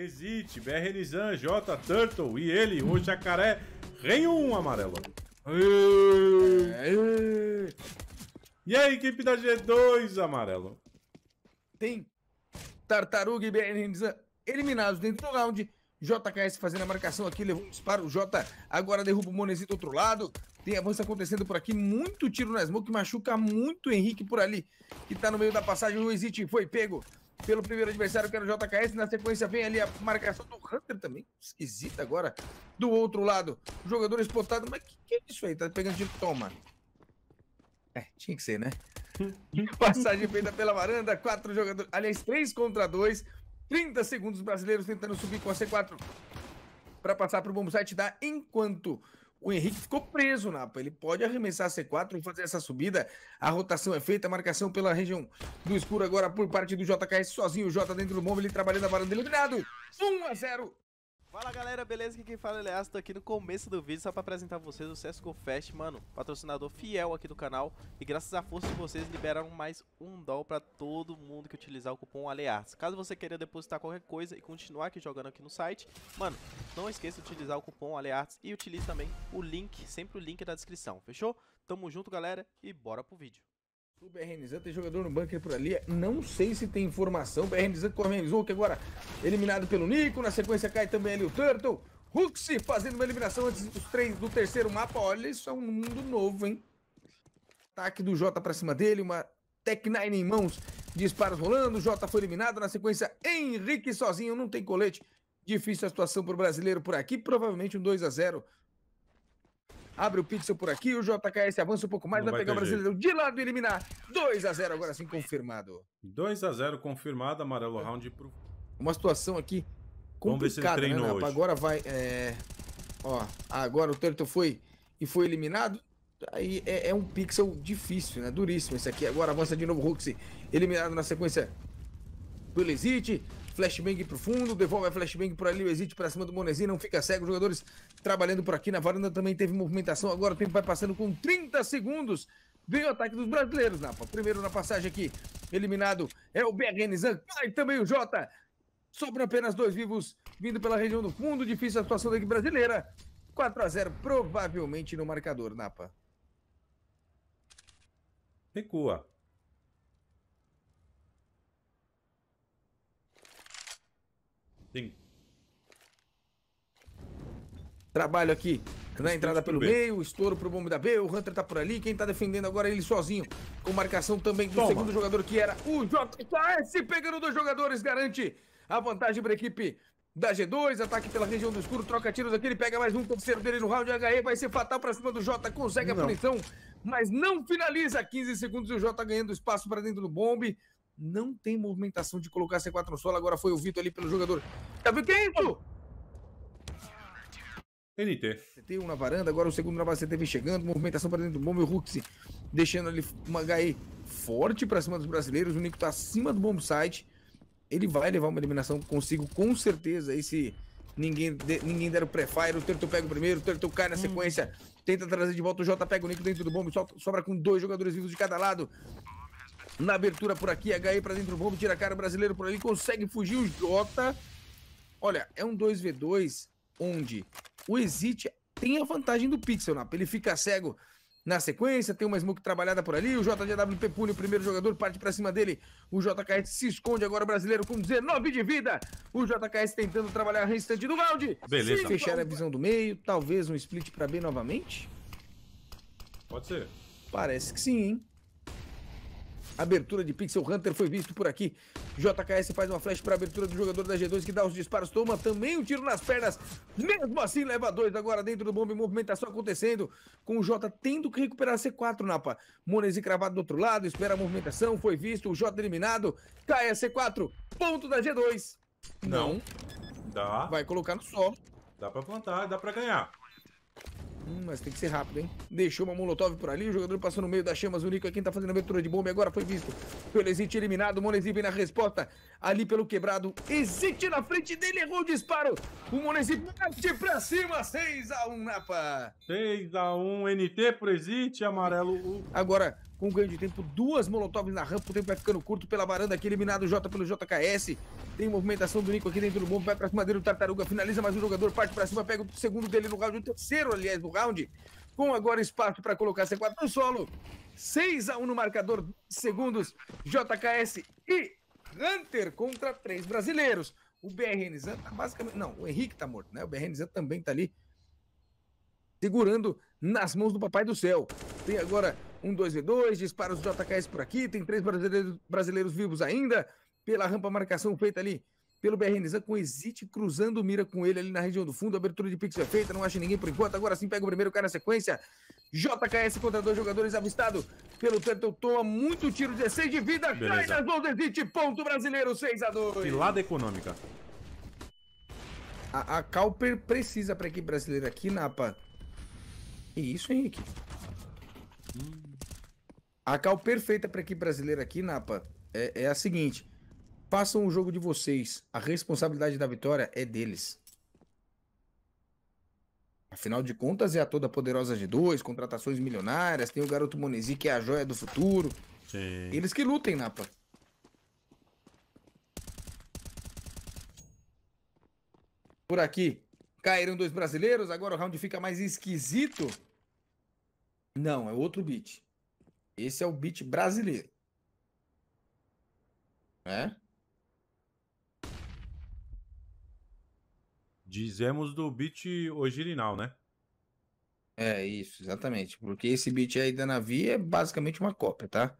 Exit, BR Nizan, J, Turtle e ele, o Jacaré, Rei 1 amarelo. E a equipe da G2 amarelo? Tem Tartaruga e BR Nizan eliminados dentro do round. JKS fazendo a marcação aqui, levou um disparo. O J agora derruba o Monesi do outro lado. Tem avanço acontecendo por aqui, muito tiro na smoke, machuca muito o Henrique por ali, que tá no meio da passagem. O Exit foi pego pelo primeiro adversário, que era o JKS. Na sequência vem ali a marcação do Hunter também. Esquisita agora. Do outro lado, o jogador espotado. Mas que, que é isso aí? Tá pegando de Toma. É, tinha que ser, né? Passagem feita pela varanda. Quatro jogadores. Aliás, três contra dois. 30 segundos brasileiros tentando subir com a C4 para passar para o bomb site dá enquanto o Henrique ficou preso, Napa. Ele pode arremessar C4, e fazer essa subida. A rotação é feita, a marcação pela região do escuro agora por parte do JKS sozinho. O J dentro do móvel, ele trabalhando a bola deliberado. 1 a 0 Fala galera, beleza? Aqui quem fala é Leas, tô aqui no começo do vídeo só pra apresentar pra vocês o CSGO Fest, mano, patrocinador fiel aqui do canal e graças à força de vocês liberaram mais um doll pra todo mundo que utilizar o cupom Aleas. Caso você queira depositar qualquer coisa e continuar aqui jogando aqui no site, mano, não esqueça de utilizar o cupom Aleas e utilize também o link, sempre o link da descrição, fechou? Tamo junto galera e bora pro vídeo. O BRNZ tem jogador no bunker por ali. Não sei se tem informação. O BRNZ com o que agora eliminado pelo Nico. Na sequência cai também ali o Turtle. Huxi fazendo uma eliminação antes dos três do terceiro mapa. Olha, isso é um mundo novo, hein? Ataque do Jota pra cima dele. Uma Tech-9 em mãos. Disparos rolando. Jota foi eliminado. Na sequência, Henrique sozinho. Não tem colete. Difícil a situação pro brasileiro por aqui. Provavelmente um 2 a 0 Abre o pixel por aqui, o JKS avança um pouco mais, vai, vai pegar o brasileiro jeito. de lado e eliminar. 2 a 0 agora sim confirmado. 2 a 0 confirmado, amarelo round pro... Uma situação aqui complicada, Vamos ver se né, hoje. Agora vai... É... Ó, agora o Turtle foi e foi eliminado. Aí é, é, um pixel difícil, né? Duríssimo esse aqui. Agora avança de novo o Ruxy, eliminado na sequência do Elisite. Flashbang fundo, devolve a flashbang por ali, o exit para cima do Monesi, não fica cego. Os jogadores trabalhando por aqui na varanda também teve movimentação. Agora o tempo vai passando com 30 segundos. Vem o ataque dos brasileiros, Napa. Primeiro na passagem aqui, eliminado é o BRN Zan, cai também o Jota. Sobram apenas dois vivos vindo pela região do fundo. Difícil a situação da equipe brasileira. 4 a 0 provavelmente no marcador, Napa. Recua. Sim. Trabalho aqui. Na entrada pelo meio, estouro pro bombe da B, o Hunter tá por ali, quem tá defendendo agora é ele sozinho. Com marcação também do Toma. segundo jogador que era o JKS, pegando dois jogadores, garante a vantagem pra equipe da G2, ataque pela região do escuro, troca tiros aqui, ele pega mais um terceiro dele no round, HE vai ser fatal pra cima do J, consegue não. a punição, mas não finaliza, 15 segundos e o J ganhando espaço pra dentro do bombe não tem movimentação de colocar C4 no solo. Agora foi o Vitor ali pelo jogador. Tá vendo que é isso? NT. CT1 na varanda, agora o segundo na base CT vem chegando, movimentação para dentro do bombe, o Hux deixando ali uma HE forte para cima dos brasileiros, o Nico tá acima do bomb site, ele vai levar uma eliminação consigo com certeza, aí se ninguém, de, ninguém der o pré-fire, o Terto pega o primeiro, o Terto cai na hum. sequência, tenta trazer de volta o Jota, pega o Nico dentro do bombe, sobra com dois jogadores vivos de cada lado, na abertura por aqui, HE pra dentro do bombo, tira a cara, o brasileiro por ali, consegue fugir o Jota. Olha, é um 2v2 onde o Exit tem a vantagem do Pixel, né? ele fica cego na sequência, tem uma smoke trabalhada por ali, o JDWP pune o primeiro jogador, parte para cima dele, o JKS se esconde agora, o brasileiro com 19 de vida, o JKS tentando trabalhar restante do round, Beleza. fechar a visão do meio, talvez um split para B novamente? Pode ser. Parece que sim, hein? Abertura de Pixel Hunter foi visto por aqui. JKS faz uma flash para abertura do jogador da G2 que dá os disparos. Toma também um tiro nas pernas. Mesmo assim, leva dois agora dentro do bombe. Movimentação acontecendo com o J tendo que recuperar a C4, Napa. Monesi cravado do outro lado. Espera a movimentação. Foi visto. O J eliminado. Cai a C4. Ponto da G2. Não. Não. Dá. Vai colocar no solo. Dá para plantar, dá para ganhar. Hum, mas tem que ser rápido, hein? Deixou uma Molotov por ali, o jogador passou no meio das chamas, o Nico é quem tá fazendo a abertura de bomba e agora foi visto pelo Exit eliminado, o Monesi vem na resposta, ali pelo quebrado, Exit na frente dele, errou o disparo, o Monesi parte pra cima, 6x1 Napa! 6x1 NT pro Exit, amarelo. Agora, com ganho de tempo, duas Molotovs na rampa, o tempo vai ficando curto pela varanda aqui, eliminado o J pelo JKS. Tem movimentação do Nico aqui dentro do bombo, vai pra cima dele, o Tartaruga finaliza mais um jogador, parte pra cima, pega o segundo dele no round, o terceiro, aliás, no round, com agora espaço para colocar C4 no solo. 6 a 1 no marcador, segundos, JKS e Hunter contra três brasileiros. O BRN Zan tá basicamente. Não, o Henrique tá morto, né? O BRN Zan também tá ali segurando nas mãos do Papai do Céu. Tem agora um, dois e dois, disparos do JKS por aqui, tem três brasileiros, brasileiros vivos ainda, pela rampa marcação feita ali pelo BRNZ com Exite cruzando mira com ele ali na região do fundo. Abertura de pixel é feita, não acha ninguém por enquanto. Agora sim pega o primeiro cara na sequência. JKS contra dois jogadores avistado pelo Tertel Toma muito tiro, 16 de vida. Beleza. Cai nas mãos do Exite. Ponto brasileiro, 6 a 2 Filada econômica. A, a Calper precisa para a equipe brasileira aqui, Napa. E isso, Henrique? Hum. A cal perfeita para equipe brasileira aqui, Napa, é, é a seguinte: façam o jogo de vocês. A responsabilidade da vitória é deles. Afinal de contas, é a toda poderosa de dois, contratações milionárias, tem o garoto Monesi que é a joia do futuro. Sim. Eles que lutem, Napa. Por aqui, caíram dois brasileiros, agora o round fica mais esquisito. Não, é outro beat. Esse é o beat brasileiro. Né? Dizemos do beat original, né? É, isso, exatamente. Porque esse beat aí da Navi é basicamente uma cópia, tá?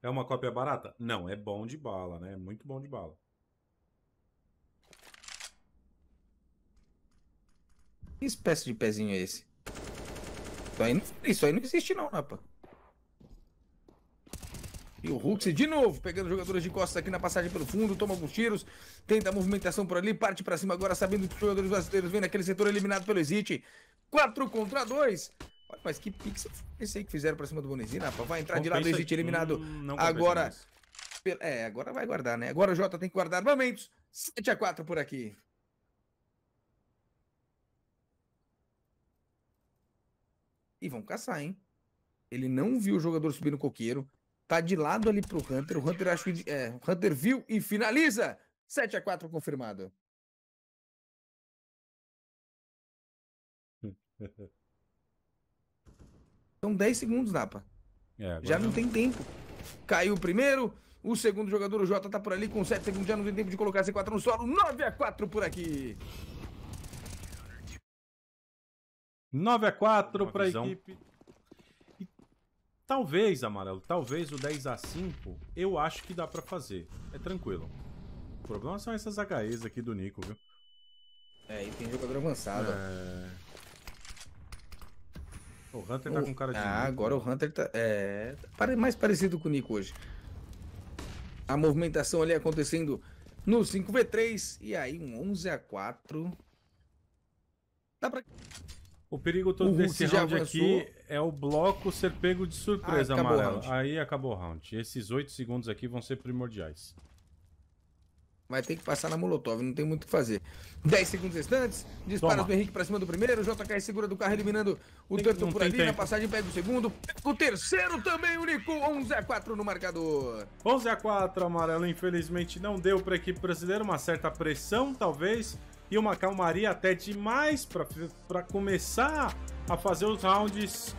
É uma cópia barata? Não, é bom de bala, né? É muito bom de bala. Que espécie de pezinho é esse? aí não, isso aí não existe não, rapaz. Né, e o Hulk de novo, pegando jogadores de costas aqui na passagem pelo fundo, toma alguns tiros, tenta a movimentação por ali, parte para cima agora, sabendo que os jogadores brasileiros vêm naquele setor eliminado pelo Exit. 4 contra 2. Olha, mas que pixel esse aí que fizeram para cima do Bonezina, rapaz. Né, vai entrar compensa de lado, Exit eliminado. Hum, agora. É, agora vai guardar, né? Agora o Jota tem que guardar momentos. 7 a 4 por aqui. e vão caçar, hein? Ele não viu o jogador subir no coqueiro. Tá de lado ali pro Hunter. O Hunter, acho que, é, Hunter viu e finaliza. 7 a 4 confirmado. São 10 segundos, Napa. É, já não, não tem tempo. Caiu o primeiro. O segundo jogador, o Jota, tá por ali com 7 segundos. Já não tem tempo de colocar C4 no solo. 9 a 4 por aqui. 9 a 4 para a equipe. E talvez, amarelo, talvez o 10 a 5 eu acho que dá para fazer. É tranquilo. O problema são essas HEs aqui do Nico, viu? É, e tem jogador avançado. É... O Hunter tá o... com cara de. Ah, Nico. agora o Hunter tá. É. Mais parecido com o Nico hoje. A movimentação ali acontecendo no 5v3. E aí, um 11 a 4 Dá pra. O perigo todo o desse round aqui é o bloco ser pego de surpresa, ah, amarelo. Aí acabou o round. Esses 8 segundos aqui vão ser primordiais. Vai ter que passar na Molotov, não tem muito o que fazer. 10 segundos restantes, dispara do Henrique pra cima do primeiro, o JK segura do carro eliminando o tem, Turtle por ali, tempo. na passagem pega o segundo, o terceiro também, o Nico, 11 a 4 no marcador. 11 a 4 amarelo, infelizmente não deu pra equipe brasileira, uma certa pressão talvez, e uma calmaria até demais para começar a fazer os rounds.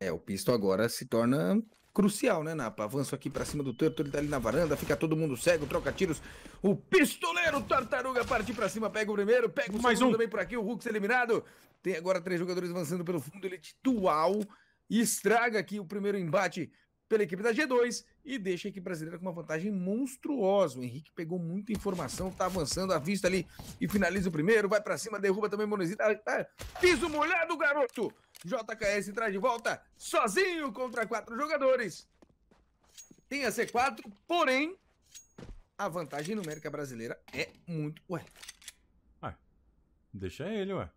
É, o Pisto agora se torna crucial, né, Napa? Avanço aqui para cima do Turtle, ele tá ali na varanda, fica todo mundo cego, troca tiros. O pistoleiro Tartaruga parte para cima, pega o primeiro, pega o Mais um. também por aqui, o Hux eliminado. Tem agora três jogadores avançando pelo fundo, ele é de dual. E estraga aqui o primeiro embate pela equipe da G2 e deixa a equipe brasileira com uma vantagem monstruosa. O Henrique pegou muita informação, tá avançando à vista ali e finaliza o primeiro, vai para cima, derruba também ah, ah, o Monezito. Ah, piso molhado, garoto! JKS traz de volta, sozinho contra quatro jogadores. Tem a C4, porém, a vantagem numérica brasileira é muito. Ué. Ué. Deixa ele, ué.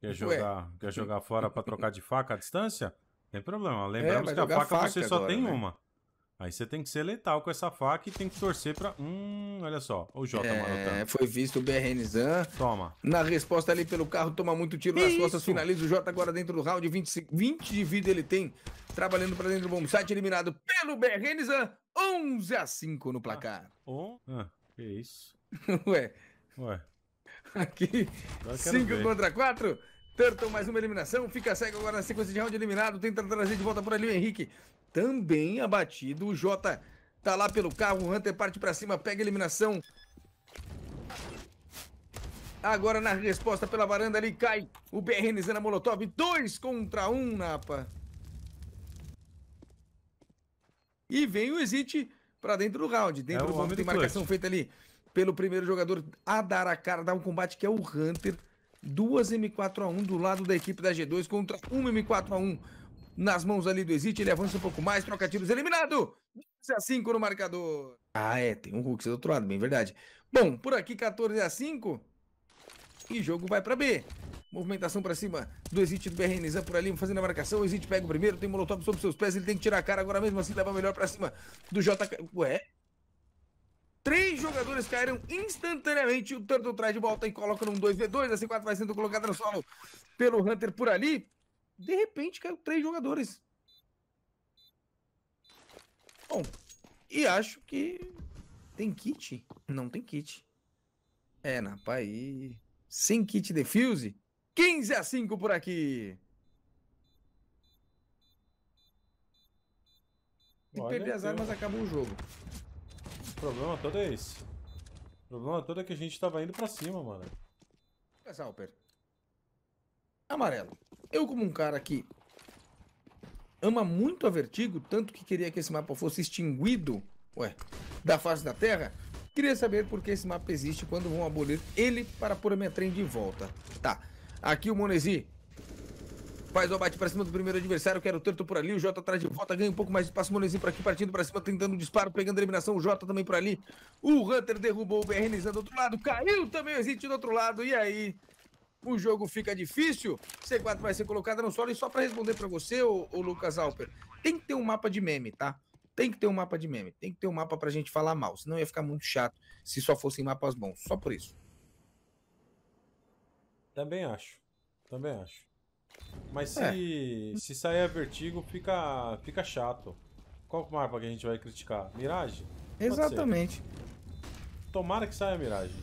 Quer jogar, ué. Quer jogar fora para trocar de faca à distância? Tem problema. É, lembramos é, que a faca, faca você agora, só tem né? uma. Aí você tem que ser letal com essa faca e tem que torcer pra. Hum, olha só. O Jota é, marotando. Foi visto o BRN Zan. Toma. Na resposta ali pelo carro, toma muito tiro nas costas, finaliza o Jota agora dentro do round. 20, 20 de vida ele tem, trabalhando pra dentro do bom site, eliminado pelo BRN Zan. 11 a 5 no placar. Ah, oh, ah que isso. Ué. Ué. Aqui, 5 contra 4. Turtle, mais uma eliminação. Fica cego agora na sequência de round eliminado. Tenta trazer de volta por ali o Henrique. Também abatido. O Jota tá lá pelo carro. O Hunter parte pra cima, pega a eliminação. Agora na resposta pela varanda ali cai o BRNZ na Molotov. Dois contra um, Napa. E vem o Exit para dentro do round. Dentro é do round tem marcação feita ali pelo primeiro jogador a dar a cara, dar um combate que é o Hunter duas M4A1 do lado da equipe da G2 contra uma M4A1 nas mãos ali do Exit. Ele avança um pouco mais, troca tiros, eliminado! 15 a 5 no marcador. Ah, é, tem um Hulk do outro lado, bem verdade. Bom, por aqui 14 a 5 e jogo vai para B. Movimentação para cima do Exit do BRN Zan por ali, fazendo a marcação. O Exit pega o primeiro, tem o Molotov sobre seus pés, ele tem que tirar a cara agora mesmo assim, leva melhor para cima do JK. Ué, Três jogadores caíram instantaneamente. O Turtle traz de volta e coloca num 2v2. A C4 vai sendo colocada no solo pelo Hunter por ali. De repente, caiu três jogadores. Bom, e acho que tem kit. Não tem kit. É, na pai. Sem kit defuse. 15 a 5 por aqui. E perder as armas acabou o jogo problema todo é esse. O problema todo é que a gente tava indo pra cima, mano. Mas, Alper, amarelo. Eu, como um cara que ama muito a Vertigo, tanto que queria que esse mapa fosse extinguido, ué, da face da Terra, queria saber por que esse mapa existe quando vão abolir ele para pôr a minha trem de volta. Tá, aqui o Monesi Faz o bate pra cima do primeiro adversário, quero tanto por ali. O Jota atrás de volta, ganha um pouco mais de espaço. Molezinho para aqui, partindo pra cima, tentando um disparo, pegando eliminação. O Jota também por ali. O Hunter derrubou o BRNZ do outro lado. Caiu também o Exit do outro lado. E aí? O jogo fica difícil. C4 vai ser colocada no solo. E só pra responder pra você, o Lucas Alper, tem que ter um mapa de meme, tá? Tem que ter um mapa de meme. Tem que ter um mapa pra gente falar mal. Senão ia ficar muito chato se só fossem mapas bons. Só por isso. Também acho. Também acho. Mas é. se, é. se sair a Vertigo, fica, fica chato. Qual mapa que a gente vai criticar? Mirage? Exatamente. Tomara que saia a Mirage.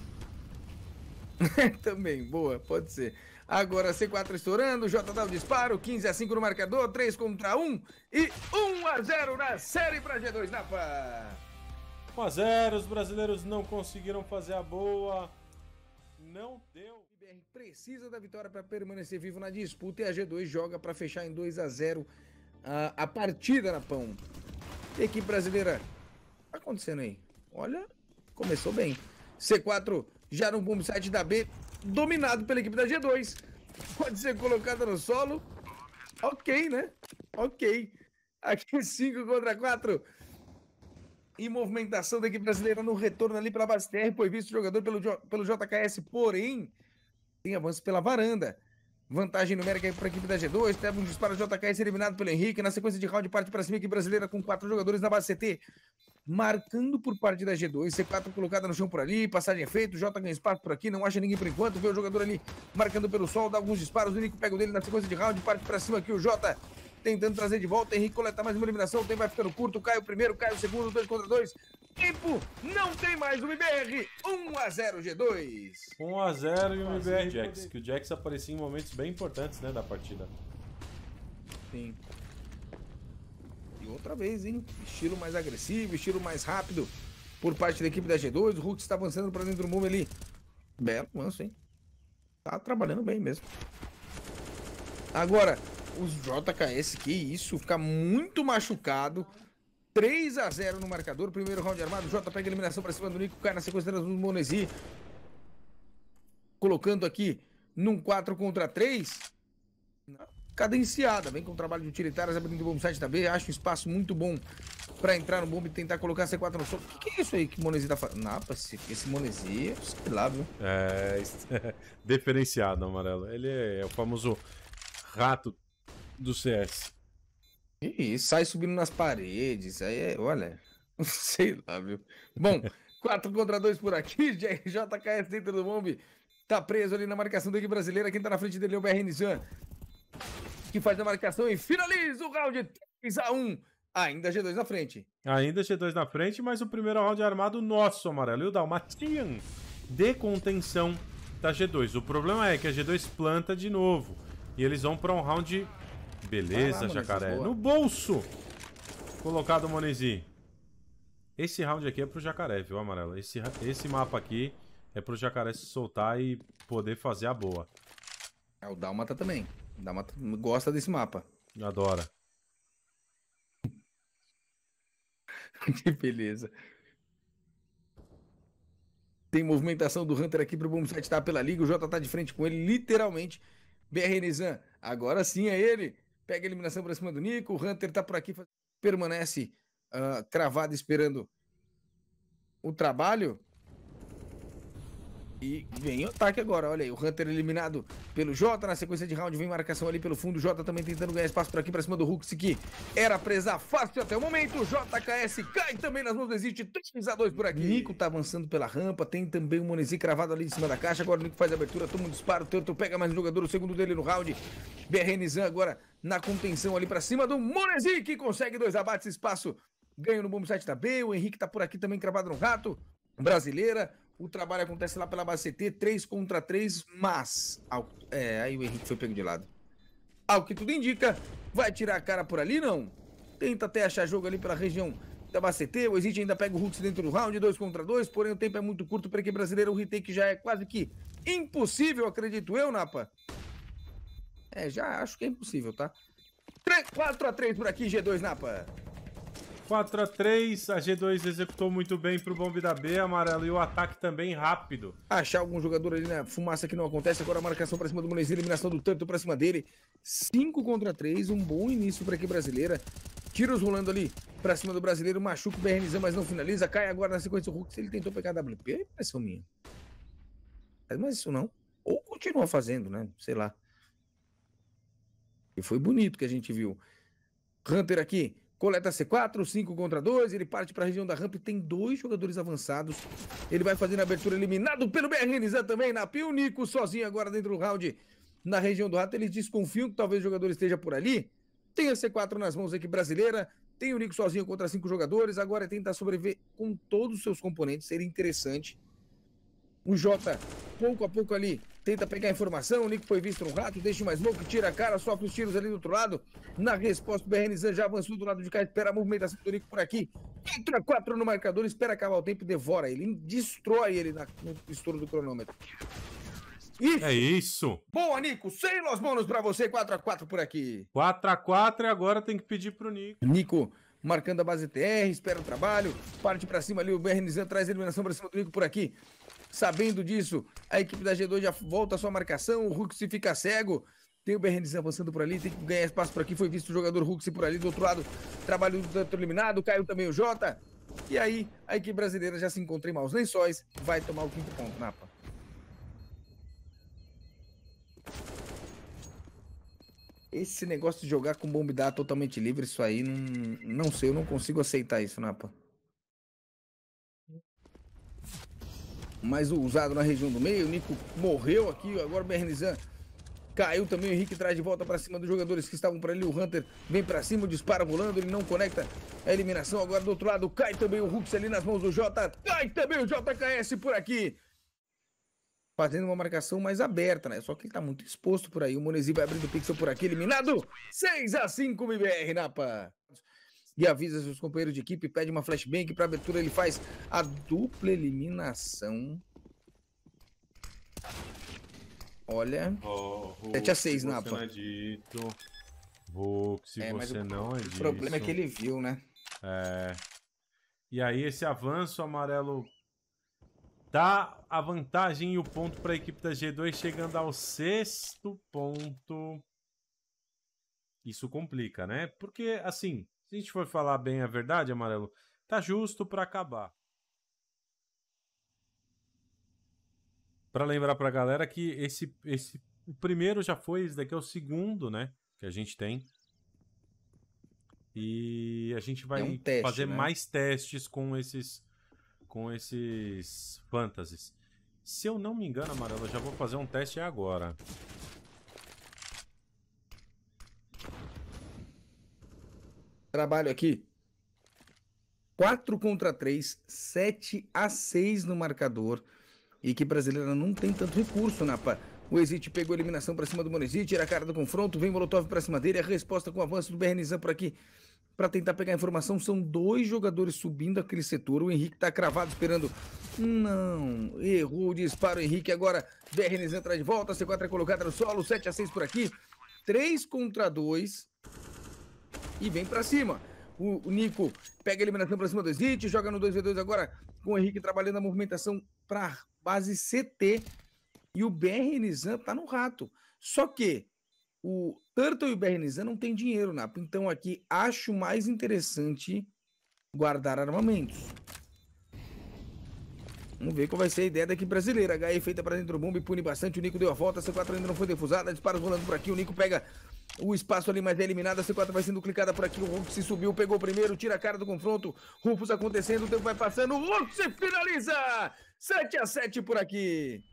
Também, boa, pode ser. Agora C4 estourando, J dá o disparo, 15 a 5 no marcador, 3 contra 1 e 1 a 0 na série para G2 Napa. 1 a 0, os brasileiros não conseguiram fazer a boa. Não deu. BR precisa da vitória para permanecer vivo na disputa e a G2 joga para fechar em 2 a 0 a, a partida na Pão. Equipe brasileira, tá acontecendo aí? Olha, começou bem. C4 já no boom site da B, dominado pela equipe da G2. Pode ser colocada no solo. Ok, né? Ok. Aqui 5 contra 4. E movimentação da equipe brasileira no retorno ali pela base TR. Foi visto o jogador pelo, pelo JKS, porém tem avanço pela varanda. Vantagem numérica para a equipe da G2. Teve um disparo JKS eliminado pelo Henrique. Na sequência de round, parte para cima, equipe brasileira com quatro jogadores na base CT. Marcando por parte da G2. C4 colocada no chão por ali. Passagem feita. J ganha espaço por aqui. Não acha ninguém por enquanto. Vê o jogador ali marcando pelo sol. Dá alguns disparos. O Henrique pega o dele na sequência de round. Parte para cima aqui o J tentando trazer de volta. Henrique coletar mais uma eliminação. O tempo vai ficando curto. Cai o primeiro, cai o segundo, dois contra dois. Tempo, não tem mais o MBR. 1 a 0 G2. 1 a 0 e o MBR Jax, que o Jax aparecia em momentos bem importantes, né, da partida. Sim. E outra vez, hein? Estilo mais agressivo, estilo mais rápido por parte da equipe da G2. O Hulk está avançando para dentro do mundo ali. Belo manso, hein? Tá trabalhando bem mesmo. Agora, os JKS, que isso, fica muito machucado. 3 a 0 no marcador, primeiro round armado, J pega eliminação para cima do Nico, cai na sequência do Monesi. Colocando aqui num 4 contra 3. Cadenciada, vem com o trabalho de utilitárias, abrindo o bomb site também, acha um espaço muito bom para entrar no bomb e tentar colocar C4 no solo O que, que, é isso aí que o Monesi tá fazendo? Napa, esse, esse Monesi, sei lá, viu? é, diferenciado, amarelo. Ele é o famoso rato do CS. E sai subindo nas paredes, aí é, olha, sei lá, viu? Bom, 4 contra 2 por aqui, JKS dentro do bombe, tá preso ali na marcação do equipe brasileira, quem tá na frente dele é o BRN Zan. que faz a marcação e finaliza o round 3x1. Ainda G2 na frente. Ainda G2 na frente, mas o primeiro round é armado nosso, amarelo. E o Dalmatian de contenção da G2. O problema é que a G2 planta de novo. E eles vão pra um round beleza, lá, jacaré. no bolso! Colocado o Monesi. Esse round aqui é pro jacaré, viu, amarelo? Esse, esse mapa aqui é pro jacaré se soltar e poder fazer a boa. É, o Dálmata também. O gosta desse mapa. Adora. que beleza. Tem movimentação do Hunter aqui pro Boom 7 tá pela liga. O Jota tá de frente com ele, literalmente. BR agora sim é ele pega a eliminação para cima do Nico, o Hunter tá por aqui, permanece uh, cravado esperando o trabalho. E vem o ataque agora, olha aí, o Hunter eliminado pelo Jota na sequência de round, vem marcação ali pelo fundo, Jota também tentando ganhar espaço por aqui pra cima do Hux, que era presa fácil até o momento, JKS cai também nas mãos do Existe, 3 a 2 por aqui, Nico tá avançando pela rampa, tem também o Monesi cravado ali em cima da caixa, agora o Nico faz a abertura, toma um disparo, tanto pega mais um jogador, o segundo dele no round, BRNzan agora na contenção ali pra cima do Monesi, que consegue dois abates, espaço, ganha no bomb site da B, o Henrique tá por aqui também cravado no rato, brasileira, o trabalho acontece lá pela BCT, 3 contra 3, mas. é, aí o Henrique foi pego de lado. Ao que tudo indica, vai tirar a cara por ali, não? Tenta até achar jogo ali pela região da BCT. O Exit ainda pega o Hulk dentro do round, 2 contra 2, porém o tempo é muito curto para a brasileiro. O retake já é quase que impossível, acredito eu, Napa. É, já acho que é impossível, tá? 4 a 3 por aqui, G2 Napa. 4x3, a, G2 executou muito bem pro bombe da B, amarelo, e o ataque também rápido. Achar algum jogador ali na né, fumaça que não acontece, agora a marcação pra cima do Muniz, eliminação do tanto pra cima dele. 5 contra 3, um bom início pra aqui brasileira. Tiros rolando ali pra cima do brasileiro, machuca o BRNZ, mas não finaliza, cai agora na sequência o Hulk, se ele tentou pegar a WP, é impressão minha. É, mas isso não. Ou continua fazendo, né? Sei lá. E foi bonito que a gente viu. Hunter aqui, Coleta C4, 5 contra 2, ele parte para a região da rampa e tem dois jogadores avançados. Ele vai fazendo a abertura eliminado pelo Bernizan também na Pio. Nico sozinho agora dentro do round na região do rato. Eles desconfiam que talvez o jogador esteja por ali. Tem a C4 nas mãos aqui brasileira. Tem o Nico sozinho contra cinco jogadores. Agora é tentar sobreviver com todos os seus componentes. Seria interessante. O Jota, pouco a pouco ali, tenta pegar informação, o Nico foi visto um rato, deixa mais louco, tira a cara, sofre os tiros ali do outro lado. Na resposta, o BRNZ já avançou do lado de cá, espera a movimentação do Nico por aqui. Entra quatro no marcador, espera acabar o tempo devora ele, destrói ele na, no estouro do cronômetro. Isso. É isso. Boa, Nico. Sem los bônus pra você. 4x4 por aqui. 4x4 e agora tem que pedir pro Nico. Nico marcando a base TR, espera o trabalho, parte pra cima ali, o BRNZ traz a eliminação pra cima do Nico por aqui. Sabendo disso, a equipe da G2 já volta à sua marcação, o Hulk se fica cego. Tem o Berrenis avançando por ali, tem que ganhar espaço por aqui. Foi visto o jogador Hulk por ali, do outro lado, trabalho do tanto eliminado, caiu também o Jota. E aí, a equipe brasileira já se encontra em maus lençóis, vai tomar o quinto ponto, Napa. Esse negócio de jogar com bomba e dar totalmente livre, isso aí, não, não sei, eu não consigo aceitar isso, Napa. mais usado na região do meio. O Nico morreu aqui, agora o Bernizan caiu também. O Henrique traz de volta para cima dos jogadores que estavam para ele. O Hunter vem para cima, dispara rolando, ele não conecta a eliminação. Agora do outro lado cai também o Hux ali nas mãos do Jota. Cai também o JKS por aqui. Fazendo uma marcação mais aberta, né? Só que ele tá muito exposto por aí. O Monesi vai abrindo o pixel por aqui, eliminado. 6 a 5 BBR, Napa e avisa seus companheiros de equipe, pede uma flashbang para abertura, ele faz a dupla eliminação. Olha. Oh, 7 a 6 na aba. Vou, se é, você o, não é O disso. problema é que ele viu, né? É. E aí esse avanço amarelo dá a vantagem e o ponto para a equipe da G2 chegando ao sexto ponto. Isso complica, né? Porque assim, se a gente for falar bem a verdade, Amarelo, tá justo para acabar. Para lembrar pra galera que esse, esse o primeiro já foi, esse daqui é o segundo, né? Que a gente tem. E a gente vai é um teste, fazer né? mais testes com esses com esses fantasies. Se eu não me engano, Amarelo, eu já vou fazer um teste agora. Trabalho aqui. 4 contra 3, 7 a 6 no marcador. E que brasileira não tem tanto recurso, Napa. Né, o Exit pegou a eliminação para cima do Monizit, tira a cara do confronto, vem Molotov para cima dele, a resposta com o avanço do Bernizan por aqui. Para tentar pegar a informação, são dois jogadores subindo aquele setor. O Henrique tá cravado esperando. Não, errou o disparo. O Henrique agora. Bernizan traz de volta. C4 é colocada no solo. 7 a 6 por aqui. 3 contra 2 e vem para cima. O, Nico pega a eliminação para cima do Zit, joga no 2v2 agora com o Henrique trabalhando a movimentação para base CT. E o BR Nizam tá no rato. Só que o Turtle e o BR Nizam não tem dinheiro, Napo. Então aqui acho mais interessante guardar armamentos. Vamos ver qual vai ser a ideia daqui brasileira. HE feita para dentro do bomba e pune bastante. O Nico deu a volta. C4 ainda não foi defusada. Disparos rolando por aqui. O Nico pega o espaço ali, mas é eliminado. A C4 vai sendo clicada por aqui. O Hulk se subiu, pegou primeiro, tira a cara do confronto. Rufus acontecendo, o tempo vai passando. O Hulk se finaliza! 7 a 7 por aqui.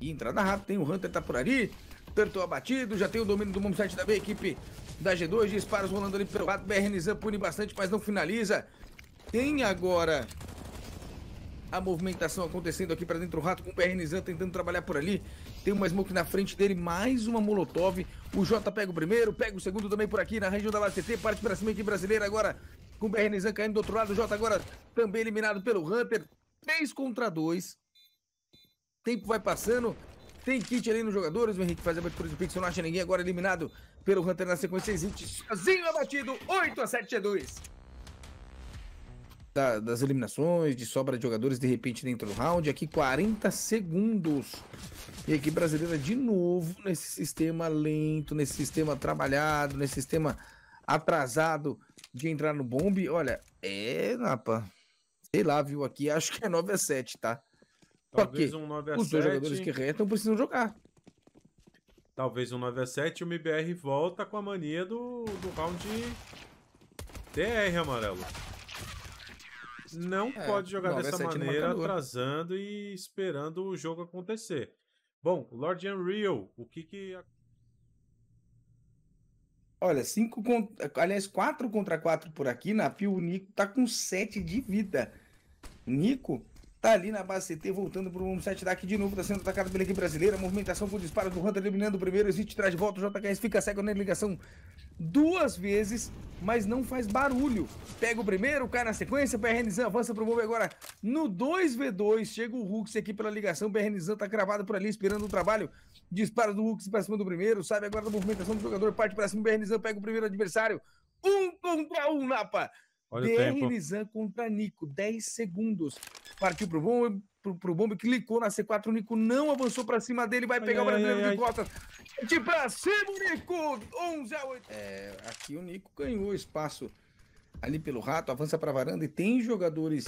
E entrada rápida, tem o Hunter, tá por ali. Tanto abatido, já tem o domínio do Momsite da B, equipe da G2. Disparos rolando ali pelo lado. BRNZ pune bastante, mas não finaliza. Tem agora a movimentação acontecendo aqui para dentro. do Rato com o PRNZan tentando trabalhar por ali. Tem uma Smoke na frente dele, mais uma Molotov. O Jota pega o primeiro, pega o segundo também por aqui na região da LATT, Parte para cima aqui brasileira agora com o PRNZan caindo do outro lado. O Jota agora também eliminado pelo Hunter. 3 contra 2. Tempo vai passando. Tem kit ali nos jogadores. O Henrique faz a abertura de pixel. Não acha ninguém agora eliminado pelo Hunter na sequência. Existe sozinho abatido. 8 a 7 a 2 da, das eliminações, de sobra de jogadores de repente dentro do round. Aqui 40 segundos. E aqui brasileira de novo nesse sistema lento, nesse sistema trabalhado, nesse sistema atrasado de entrar no bombe. Olha, é, Napa. Sei lá, viu? Aqui acho que é 9 a 7, tá? Talvez um 9 a os 7. Os dois jogadores que retam precisam jogar. Talvez um 9 a 7 o MBR volta com a mania do, do round TR amarelo. Não é, pode jogar dessa maneira, atrasando e esperando o jogo acontecer. Bom, Lord Unreal, o que que. Olha, cinco contra... aliás, 4 contra 4 por aqui, na pio o Nico tá com 7 de vida. Nico tá ali na base CT, voltando pro 1-7 daqui de novo, tá sendo atacado pela equipe brasileira, movimentação por disparo do Hunter, eliminando o primeiro, existe traz de volta, o JKS fica cego na ligação duas vezes, mas não faz barulho. Pega o primeiro, cai na sequência, Bernizan avança pro move agora no 2v2. Chega o Hux aqui pela ligação, Bernizan tá cravado por ali, esperando o trabalho. Dispara do Hux pra cima do primeiro, sabe agora da movimentação do jogador, parte pra cima, Bernizan pega o primeiro adversário. Um contra um, Napa! Dernizan contra Nico, 10 segundos. Partiu pro bom, pro, pro bombe, clicou na C4, o Nico não avançou para cima dele, vai pegar ai, o brasileiro ai, de volta. De pra cima, Nico! 11 a 8. É, aqui o Nico ganhou espaço ali pelo rato, avança pra varanda e tem jogadores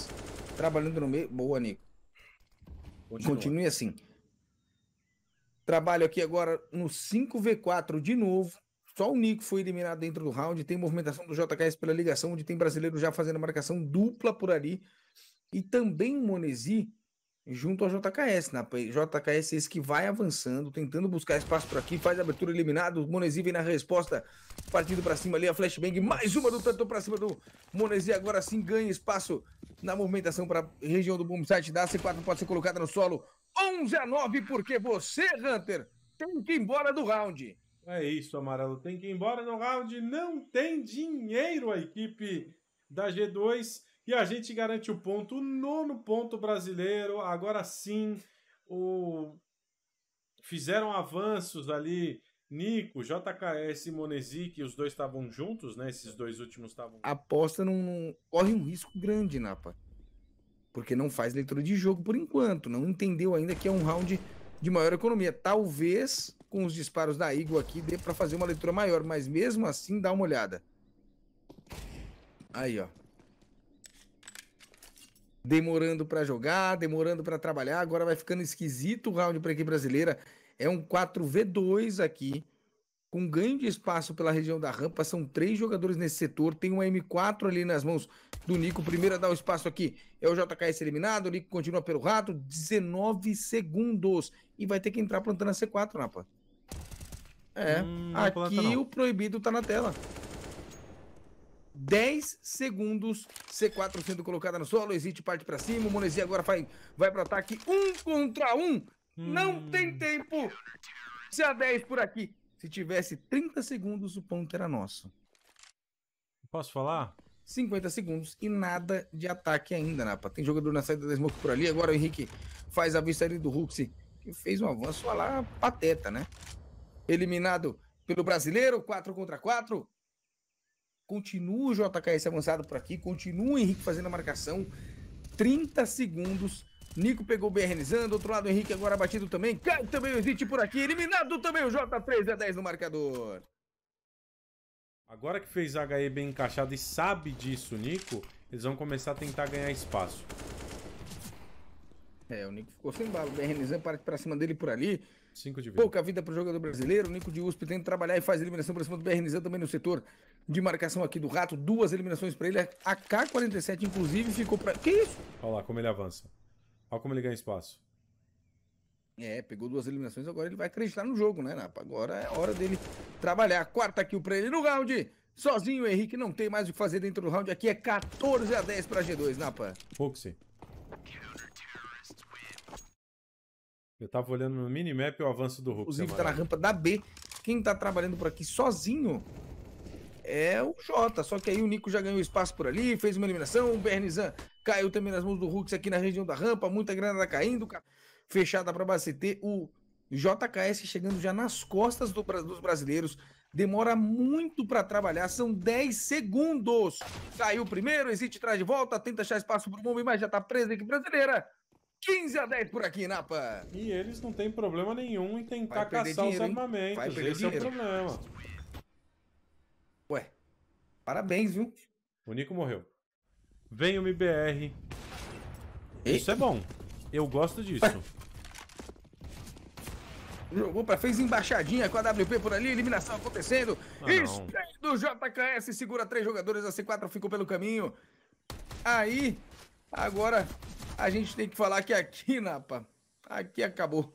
trabalhando no meio. Boa, Nico. Continua. Continue assim. Trabalho aqui agora no 5v4 de novo. Só o Nico foi eliminado dentro do round. Tem movimentação do JKS pela ligação, onde tem brasileiro já fazendo marcação dupla por ali. E também o Monesi junto ao JKS. Na né? JKS é esse que vai avançando, tentando buscar espaço por aqui, faz a abertura eliminado. Monesi vem na resposta, partindo para cima ali. A flashbang, mais uma do tanto para cima do Monesi. Agora sim ganha espaço na movimentação para região do boom site da C4. Pode ser colocada no solo 11 a 9, porque você, Hunter, tem que ir embora do round. É isso, Amarelo tem que ir embora no round. Não tem dinheiro a equipe da G2 e a gente garante o ponto, o nono ponto brasileiro. Agora sim, o... fizeram avanços ali. Nico, JKS e que os dois estavam juntos, né? Esses dois últimos estavam. Aposta não corre um risco grande, Napa. Porque não faz leitura de jogo por enquanto. Não entendeu ainda que é um round de maior economia. Talvez com os disparos da Eagle aqui, dê para fazer uma leitura maior, mas mesmo assim dá uma olhada. Aí, ó. Demorando para jogar, demorando para trabalhar, agora vai ficando esquisito o round para equipe brasileira. É um 4v2 aqui, com ganho de espaço pela região da rampa. São três jogadores nesse setor. Tem uma M4 ali nas mãos do Nico. Primeiro a dar o espaço aqui é o JKS eliminado. O Nico continua pelo rato. 19 segundos. E vai ter que entrar plantando a C4, Napa. Né, é. Hum, é aqui o proibido tá na tela. 10 segundos, C4 sendo colocada no solo, Exit parte para cima, o Monesi agora vai, vai para ataque, um contra um, hum. não tem tempo, se a 10 por aqui, se tivesse 30 segundos o ponto era nosso. Posso falar? 50 segundos e nada de ataque ainda, Napa, tem jogador na saída da Smoke por ali, agora o Henrique faz a vista ali do Huxi, que fez um avanço lá pateta, né? eliminado pelo brasileiro, 4 contra 4. Continua o JKS avançado por aqui, continua o Henrique fazendo a marcação. 30 segundos. Nico pegou BRNizando, outro lado Henrique agora batido também. Cai também o Edith por aqui, eliminado também o J3 a 10 no marcador. Agora que fez a HE bem encaixada e sabe disso, Nico, eles vão começar a tentar ganhar espaço. É, o Nico ficou sem bala. O BRNizando parte pra cima dele por ali. Cinco de vida. Pouca vida para o jogador brasileiro. O Nico de USP tenta trabalhar e faz eliminação para cima do BRNZ também no setor de marcação aqui do Rato. Duas eliminações para ele. A K-47, inclusive, ficou para. Que isso? Olha lá como ele avança. Olha como ele ganha espaço. É, pegou duas eliminações, agora ele vai acreditar no jogo, né, Napa? Agora é hora dele trabalhar. Quarta kill pra ele no round. Sozinho o Henrique não tem mais o que fazer dentro do round. Aqui é 14 a 10 pra G2, Napa. Fuxi. Eu tava olhando no minimap e o avanço do Hulk. Inclusive, tá na rampa da B. Quem tá trabalhando por aqui sozinho é o Jota. Só que aí o Nico já ganhou espaço por ali, fez uma eliminação. O Bernizan caiu também nas mãos do Hulk aqui na região da rampa. Muita grana tá caindo. Fechada pra CT. O JKS chegando já nas costas do, dos brasileiros. Demora muito para trabalhar, são 10 segundos. Caiu primeiro, existe traz de volta, tenta achar espaço pro bombe, mas já tá preso aqui brasileira. 15 a 10 por aqui, Napa. E eles não têm problema nenhum em tentar caçar dinheiro, os armamentos. Esse dinheiro. é o problema. Ué, parabéns, viu? O Nico morreu. Vem o MBR. Isso é bom. Eu gosto disso. Jogou pra fez embaixadinha com a WP por ali, eliminação acontecendo. Ah, do JKS, segura três jogadores, a C4 ficou pelo caminho. Aí, agora a gente tem que falar que aqui, Napa, aqui acabou.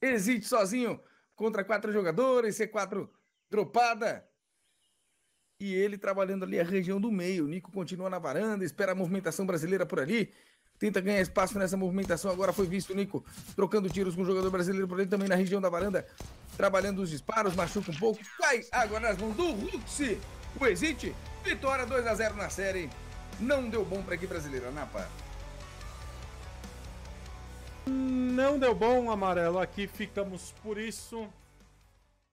Existe sozinho contra quatro jogadores, C4 dropada. E ele trabalhando ali a região do meio. O Nico continua na varanda, espera a movimentação brasileira por ali. Tenta ganhar espaço nessa movimentação. Agora foi visto o Nico trocando tiros com o jogador brasileiro por ali também na região da varanda. Trabalhando os disparos, machuca um pouco. Cai agora nas mãos do Ruxi. O Exite, vitória 2 a 0 na série. Não deu bom para aqui equipe brasileira, Napa. Não deu bom, amarelo. Aqui ficamos por isso.